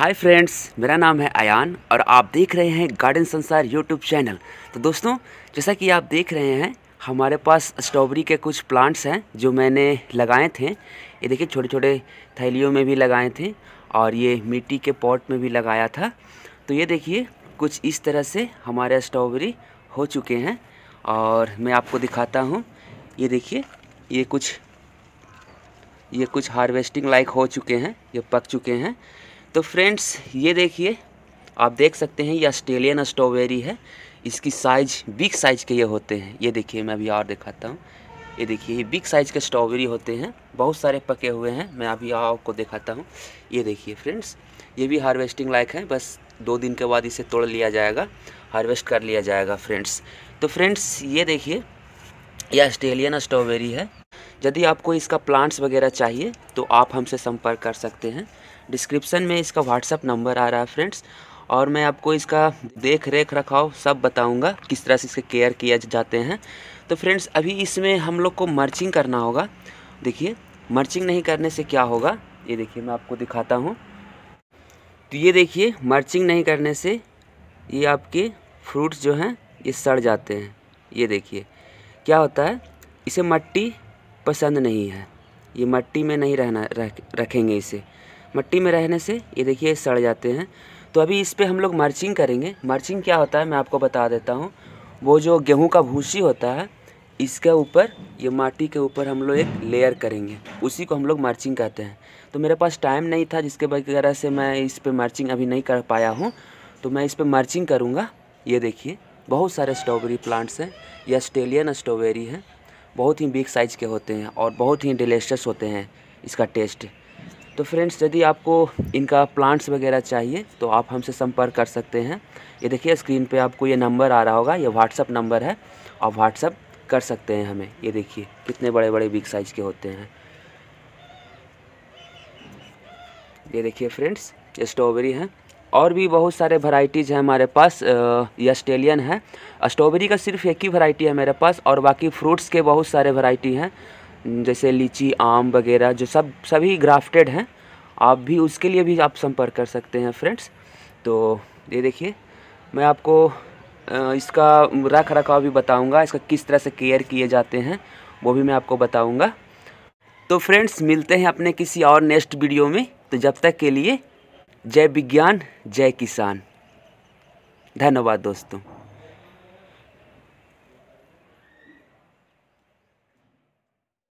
hi friends मेरा नाम है अयान और आप देख रहे हैं गार्डन संसार यूट्यूब चैनल तो दोस्तों जैसा कि आप देख रहे हैं हमारे पास स्ट्रॉबेरी के कुछ प्लांट्स हैं जो मैंने लगाए थे ये देखिए छोटे छोटे थैलियों में भी लगाए थे और ये मिट्टी के पॉट में भी लगाया था तो ये देखिए कुछ इस तरह से हमारे स्ट्रॉबेरी हो चुके हैं और मैं आपको दिखाता हूँ ये देखिए ये कुछ ये कुछ हार्वेस्टिंग लाइक हो चुके हैं ये पक चुके हैं तो फ्रेंड्स ये देखिए आप देख सकते हैं ये ऑस्ट्रेलियन स्ट्रॉबेरी है इसकी साइज बिग साइज के ये होते हैं ये देखिए मैं अभी और दिखाता हूँ ये देखिए ये बिग साइज़ के स्ट्रॉबेरी होते हैं बहुत सारे पके हुए हैं मैं अभी आपको दिखाता हूँ ये देखिए फ्रेंड्स ये भी हार्वेस्टिंग लायक है बस दो दिन के बाद इसे तोड़ लिया जाएगा हार्वेस्ट कर लिया जाएगा फ्रेंड्स तो फ्रेंड्स ये देखिए यह ऑस्ट्रेलियन स्ट्रॉबेरी है यदि आपको इसका प्लांट्स वगैरह चाहिए तो आप हमसे संपर्क कर सकते हैं डिस्क्रिप्सन में इसका व्हाट्सअप नंबर आ रहा है फ्रेंड्स और मैं आपको इसका देख रेख रखाव सब बताऊंगा किस तरह से इसके केयर किया जाते हैं तो फ्रेंड्स अभी इसमें हम लोग को मर्चिंग करना होगा देखिए मर्चिंग नहीं करने से क्या होगा ये देखिए मैं आपको दिखाता हूँ तो ये देखिए मर्चिंग नहीं करने से ये आपके फ्रूट्स जो हैं ये सड़ जाते हैं ये देखिए क्या होता है इसे मट्टी पसंद नहीं है ये मट्टी में नहीं रहना रख रखेंगे इसे मिट्टी में रहने से ये देखिए सड़ जाते हैं तो अभी इस पर हम लोग मार्चिंग करेंगे मार्चिंग क्या होता है मैं आपको बता देता हूँ वो जो गेहूँ का भूसी होता है इसके ऊपर ये माटी के ऊपर हम लोग एक लेयर करेंगे उसी को हम लोग मार्चिंग कहते हैं तो मेरे पास टाइम नहीं था जिसके वगैरह से मैं इस पर मार्चिंग अभी नहीं कर पाया हूँ तो मैं इस पर मार्चिंग करूँगा ये देखिए बहुत सारे स्ट्रॉबेरी प्लांट्स हैं ये ऑस्ट्रेलियन स्ट्रॉबेरी हैं बहुत ही बिग साइज़ के होते हैं और बहुत ही डिलेशियस होते हैं इसका टेस्ट तो फ्रेंड्स यदि आपको इनका प्लांट्स वगैरह चाहिए तो आप हमसे संपर्क कर सकते हैं ये देखिए स्क्रीन पे आपको ये नंबर आ रहा होगा ये व्हाट्सअप नंबर है आप व्हाट्सअप कर सकते हैं हमें ये देखिए कितने बड़े बड़े बिग साइज़ के होते हैं ये देखिए फ्रेंड्स ये स्ट्रॉबेरी हैं और भी बहुत सारे वैरायटीज़ हैं हमारे पास ये ऑस्ट्रेलियन है स्ट्रॉबेरी का सिर्फ एक ही वैरायटी है मेरे पास और बाकी फ्रूट्स के बहुत सारे वैरायटी हैं जैसे लीची आम वगैरह जो सब सभी ग्राफ्टेड हैं आप भी उसके लिए भी आप संपर्क कर सकते हैं फ्रेंड्स तो ये देखिए मैं आपको इसका रख रखाव भी बताऊंगा इसका किस तरह से केयर किए जाते हैं वो भी मैं आपको बताऊंगा तो फ्रेंड्स मिलते हैं अपने किसी और नेक्स्ट वीडियो में तो जब तक के लिए जय विज्ञान जय किसान धन्यवाद दोस्तों